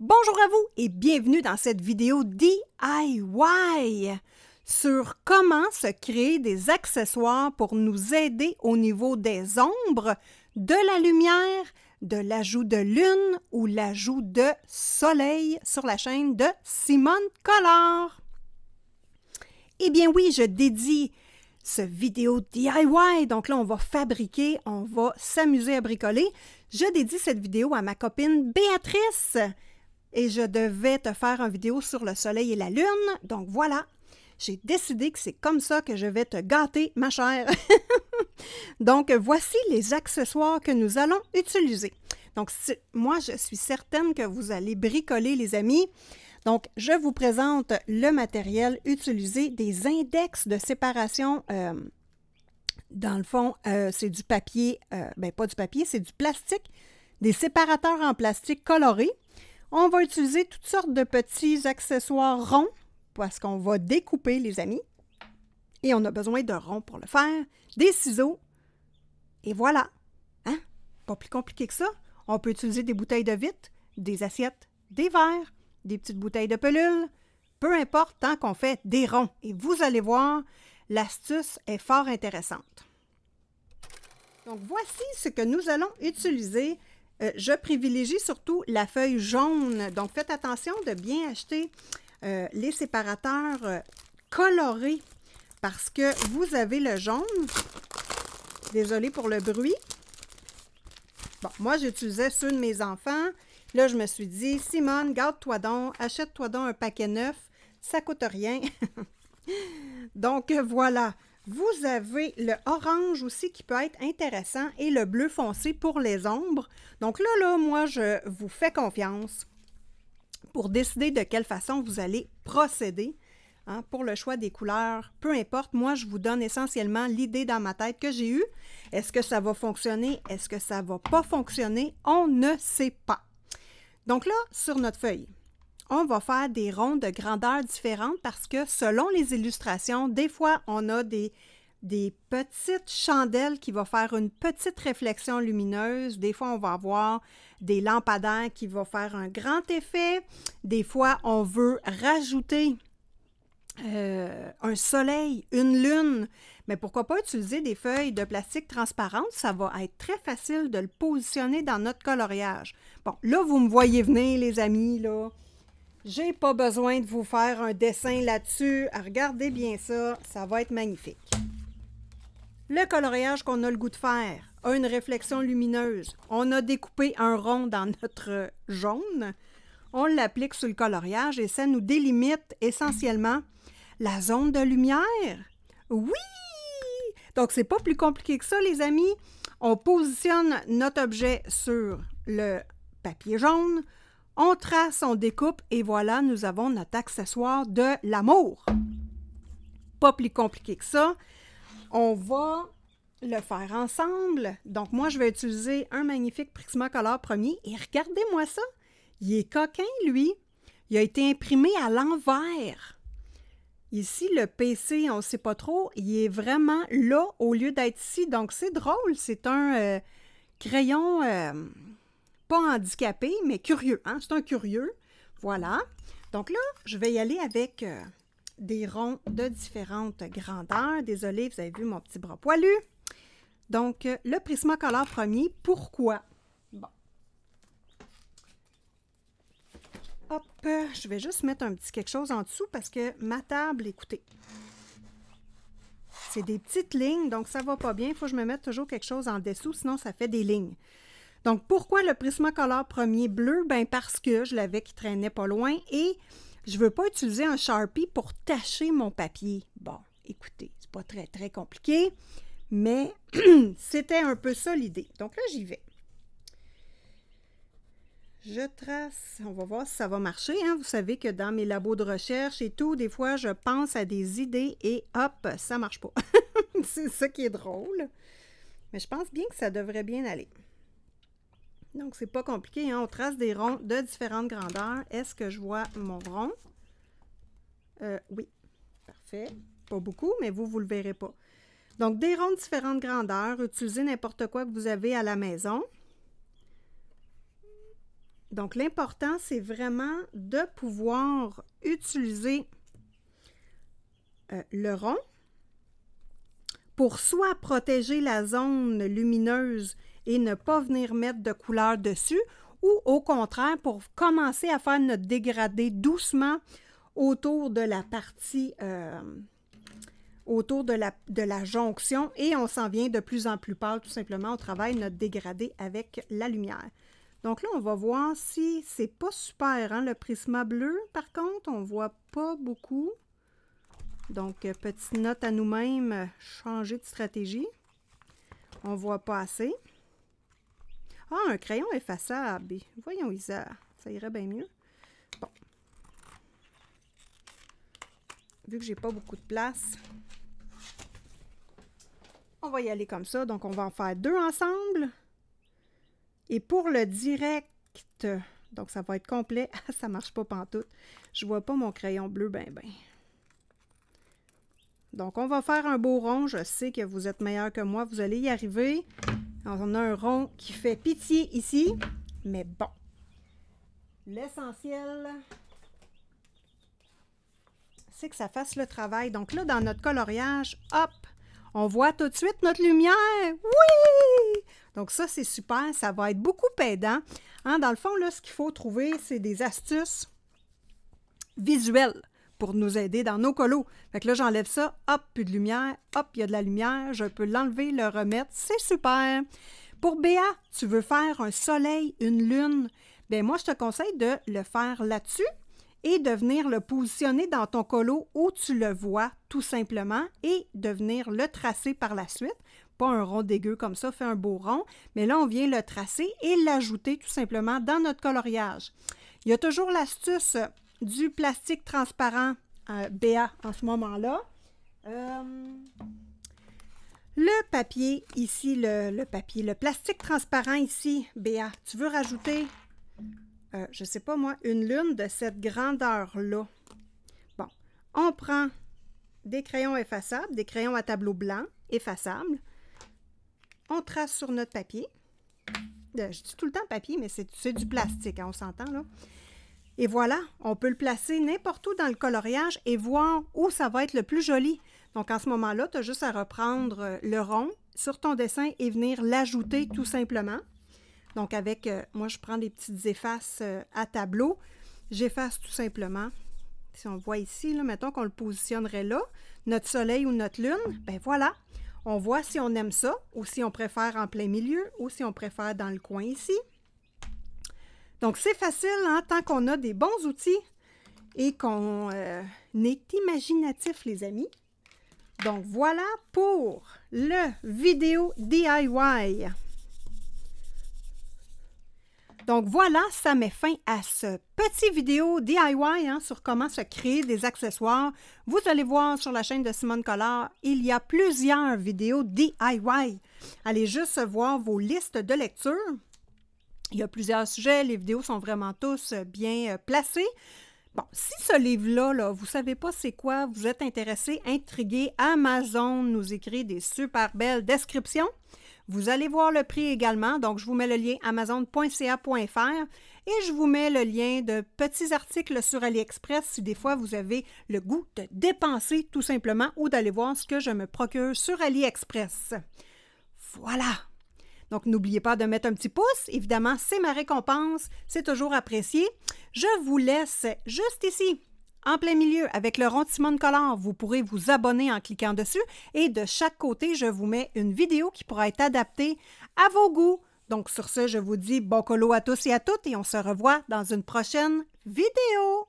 Bonjour à vous et bienvenue dans cette vidéo DIY sur comment se créer des accessoires pour nous aider au niveau des ombres, de la lumière, de l'ajout de lune ou l'ajout de soleil sur la chaîne de Simone Collard. Eh bien oui, je dédie ce vidéo DIY. Donc là, on va fabriquer, on va s'amuser à bricoler. Je dédie cette vidéo à ma copine Béatrice et je devais te faire une vidéo sur le soleil et la lune. Donc voilà, j'ai décidé que c'est comme ça que je vais te gâter, ma chère. Donc voici les accessoires que nous allons utiliser. Donc moi, je suis certaine que vous allez bricoler, les amis. Donc, je vous présente le matériel utilisé, des index de séparation. Euh, dans le fond, euh, c'est du papier, euh, ben pas du papier, c'est du plastique, des séparateurs en plastique colorés. On va utiliser toutes sortes de petits accessoires ronds parce qu'on va découper, les amis. Et on a besoin de rond pour le faire, des ciseaux. Et voilà. Hein? Pas plus compliqué que ça. On peut utiliser des bouteilles de vitre, des assiettes, des verres, des petites bouteilles de pelules, Peu importe, tant qu'on fait des ronds. Et vous allez voir, l'astuce est fort intéressante. Donc voici ce que nous allons utiliser euh, je privilégie surtout la feuille jaune. Donc, faites attention de bien acheter euh, les séparateurs euh, colorés parce que vous avez le jaune. Désolée pour le bruit. Bon, moi, j'utilisais ceux de mes enfants. Là, je me suis dit, Simone, garde-toi donc, achète-toi donc un paquet neuf. Ça coûte rien. Donc, voilà. Vous avez le orange aussi qui peut être intéressant et le bleu foncé pour les ombres. Donc là, là, moi, je vous fais confiance pour décider de quelle façon vous allez procéder hein, pour le choix des couleurs. Peu importe, moi, je vous donne essentiellement l'idée dans ma tête que j'ai eue. Est-ce que ça va fonctionner? Est-ce que ça va pas fonctionner? On ne sait pas. Donc là, sur notre feuille, on va faire des ronds de grandeur différentes parce que selon les illustrations, des fois, on a des, petites chandelles qui vont faire une petite réflexion lumineuse. Des fois, on va avoir des lampadaires qui vont faire un grand effet. Des fois, on veut rajouter euh, un soleil, une lune. Mais pourquoi pas utiliser des feuilles de plastique transparentes? Ça va être très facile de le positionner dans notre coloriage. Bon, là, vous me voyez venir, les amis, là. J'ai pas besoin de vous faire un dessin là-dessus. Regardez bien ça, ça va être magnifique. Le coloriage qu'on a le goût de faire a une réflexion lumineuse. On a découpé un rond dans notre jaune. On l'applique sur le coloriage et ça nous délimite essentiellement la zone de lumière. Oui! Donc, c'est pas plus compliqué que ça, les amis. On positionne notre objet sur le papier jaune. On trace, on découpe et voilà, nous avons notre accessoire de l'amour. Pas plus compliqué que ça. On va le faire ensemble. Donc moi, je vais utiliser un magnifique Prismacolor premier et regardez-moi ça. Il est coquin, lui. Il a été imprimé à l'envers. Ici, le PC, on ne sait pas trop, il est vraiment là au lieu d'être ici. Donc, c'est drôle. C'est un euh, crayon euh, pas handicapé, mais curieux. Hein? C'est un curieux. Voilà. Donc là, je vais y aller avec euh, des ronds de différentes grandeurs. Désolée, vous avez vu mon petit bras poilu. Donc, euh, le le color premier, pourquoi? Bon. Hop, je vais juste mettre un petit quelque chose en dessous parce que ma table, écoutez, c'est des petites lignes, donc ça va pas bien. Il faut que je me mette toujours quelque chose en dessous, sinon ça fait des lignes. Donc, pourquoi le Prismacolor premier bleu? Ben parce que je l'avais qui traînait pas loin et je ne veux pas utiliser un Sharpie pour tacher mon papier. Bon, écoutez, c'est pas très, très compliqué, mais c'était un peu ça l'idée. Donc là, j'y vais. Je trace, on va voir si ça va marcher. Hein. Vous savez que dans mes labos de recherche et tout, des fois, je pense à des idées et hop, ça marche pas. c'est ça qui est drôle. Mais je pense bien que ça devrait bien aller. Donc, c'est pas compliqué. Hein. On trace des ronds de différentes grandeurs. Est-ce que je vois mon rond? Euh, oui. Parfait. Pas beaucoup, mais vous, vous le verrez pas. Donc, des ronds de différentes grandeurs. Utilisez n'importe quoi que vous avez à la maison. Donc, l'important, c'est vraiment de pouvoir utiliser euh, le rond pour soit protéger la zone lumineuse et ne pas venir mettre de couleur dessus, ou au contraire pour commencer à faire notre dégradé doucement autour de la partie, euh, autour de la, jonction, et on s'en vient de plus en plus pâle, tout simplement, on travaille notre dégradé avec la lumière. Donc là, on va voir si c'est pas super, hein, le prisma bleu, par contre, on voit pas beaucoup. Donc, euh, petite note à nous-mêmes, euh, changer de stratégie. On voit pas assez. Ah, un crayon effaçable. Voyons, Isa, ça irait bien mieux. Bon. Vu que j'ai pas beaucoup de place, on va y aller comme ça. Donc, on va en faire deux ensemble. Et pour le direct, donc ça va être complet. ça marche pas pantoute. Je vois pas mon crayon bleu ben ben. Donc, on va faire un beau rond. Je sais que vous êtes meilleur que moi. Vous allez y arriver. On a un rond qui fait pitié ici. Mais bon, l'essentiel, c'est que ça fasse le travail. Donc là, dans notre coloriage, hop, on voit tout de suite notre lumière. Oui! Donc ça, c'est super. Ça va être beaucoup aidant. Hein, dans le fond, là, ce qu'il faut trouver, c'est des astuces visuelles pour nous aider dans nos colos. Fait que là, j'enlève ça, hop, plus de lumière, hop, il y a de la lumière, je peux l'enlever, le remettre, c'est super. Pour Béa, tu veux faire un soleil, une lune, bien moi, je te conseille de le faire là-dessus et de venir le positionner dans ton colo où tu le vois tout simplement et de venir le tracer par la suite. Pas un rond dégueu comme ça, fait un beau rond, mais là on vient le tracer et l'ajouter tout simplement dans notre coloriage. Il y a toujours l'astuce du plastique transparent euh, Béa, BA en ce moment-là. Euh, le papier ici, le, papier, le plastique transparent ici, BA, tu veux rajouter, euh, je ne sais pas moi, une lune de cette grandeur-là. Bon, on prend des crayons effaçables, des crayons à tableau blanc effaçables. On trace sur notre papier. je dis tout le temps papier, mais c'est du plastique, hein, on s'entend là. Et voilà, on peut le placer n'importe où dans le coloriage et voir où ça va être le plus joli. Donc, en ce moment-là, tu as juste à reprendre euh, le rond sur ton dessin et venir l'ajouter tout simplement. Donc, avec, euh, moi, je prends des petites effaces euh, à tableau. J'efface tout simplement. Si on voit ici, là, mettons qu'on le positionnerait là, notre soleil ou notre lune, ben voilà. On voit si on aime ça ou si on préfère en plein milieu ou si on préfère dans le coin ici. Donc, c'est facile, hein, tant qu'on a des bons outils et qu'on euh, est imaginatif, les amis. Donc, voilà pour le vidéo DIY. Donc voilà, ça met fin à ce petit vidéo DIY hein, sur comment se créer des accessoires. Vous allez voir sur la chaîne de Simone Collard, il y a plusieurs vidéos DIY. Allez juste voir vos listes de lecture. Il y a plusieurs sujets, les vidéos sont vraiment tous euh, bien euh, placées. Bon, si ce livre-là, là, vous ne savez pas c'est quoi, vous êtes intéressé, intrigué, Amazon nous écrit des super belles descriptions. Vous allez voir le prix également, donc je vous mets le lien amazon.ca.fr et je vous mets le lien de petits articles sur AliExpress si des fois vous avez le goût de dépenser tout simplement ou d'aller voir ce que je me procure sur AliExpress. Voilà, donc, n'oubliez pas de mettre un petit pouce. Évidemment, c'est ma récompense. C'est toujours apprécié. Je vous laisse juste ici en plein milieu avec le rondissement de color. Vous pourrez vous abonner en cliquant dessus et de chaque côté, je vous mets une vidéo qui pourra être adaptée à vos goûts. Donc sur ce, je vous dis bon colo à tous et à toutes et on se revoit dans une prochaine vidéo.